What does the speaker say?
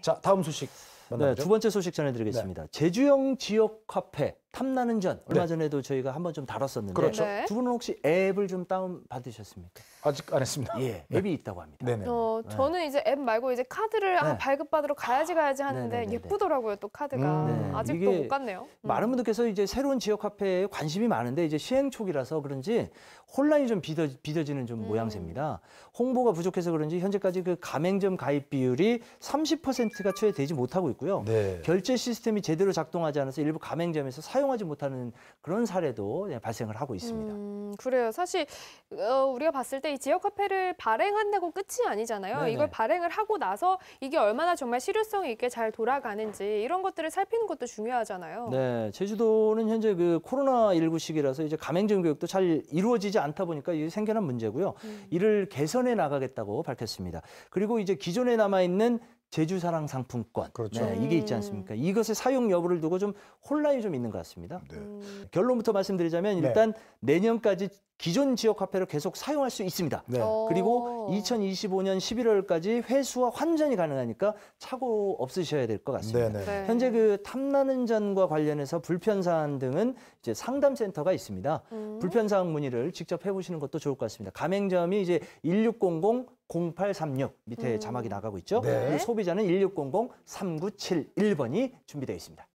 자, 다음 소식 네, 만나보죠. 네, 두 번째 소식 전해드리겠습니다. 네. 제주형 지역 화폐 탐나는 전 네. 얼마 네. 전에도 저희가 한번 좀 다뤘었는데 그렇죠. 네. 두 분은 혹시 앱을 좀 다운 받으셨습니까? 아직 안 했습니다. 예, 네. 앱이 네. 있다고 합니다. 네네. 어, 네. 저는 이제 앱 말고 이제 카드를 아, 발급받으러 가야지 가야지 하는데 아, 네네네네. 예쁘더라고요 또 카드가 음, 아직도 못 갔네요. 음. 많은 분들께서 이제 새로운 지역 화폐에 관심이 많은데 이제 시행초기라서 그런지 혼란이 좀 비더, 비더지는 좀 음. 모양새입니다. 홍보가 부족해서 그런지 현재까지 그 가맹점 가입 비율이 30%가 채 되지 못하고 있고요. 결제 시스템이 제대로 작동하지 않아서 일부 가맹점에서 사 사용하지 못하는 그런 사례도 발생을 하고 있습니다. 음, 그래요. 사실 어, 우리가 봤을 때이 지역 화폐를 발행한다고 끝이 아니잖아요. 네네. 이걸 발행을 하고 나서 이게 얼마나 정말 실효성 있게 잘 돌아가는지 이런 것들을 살피는 것도 중요하잖아요. 네, 제주도는 현재 그 코로나 19 시기라서 이제 가맹점 교육도 잘 이루어지지 않다 보니까 이게 생겨난 문제고요. 음. 이를 개선해 나가겠다고 밝혔습니다. 그리고 이제 기존에 남아 있는 제주사랑 상품권 그렇죠. 네, 이게 있지 않습니까? 음. 이것의 사용 여부를 두고 좀 혼란이 좀 있는 것 같습니다. 네. 음. 결론부터 말씀드리자면 네. 일단 네. 내년까지 기존 지역 화폐를 계속 사용할 수 있습니다. 네. 어. 그리고 2025년 11월까지 회수와 환전이 가능하니까 차고 없으셔야 될 것 같습니다. 네, 현재 그탐나는전과 관련해서 불편 사항 등은 이제 상담센터가 있습니다. 음... 불편 사항 문의를 직접 해보시는 것도 좋을 것 같습니다. 가맹점이 이제 1600 0836 밑에 음. 자막이 나가고 있죠. 네. 그 소비자는 1600 3971번이 준비되어 있습니다.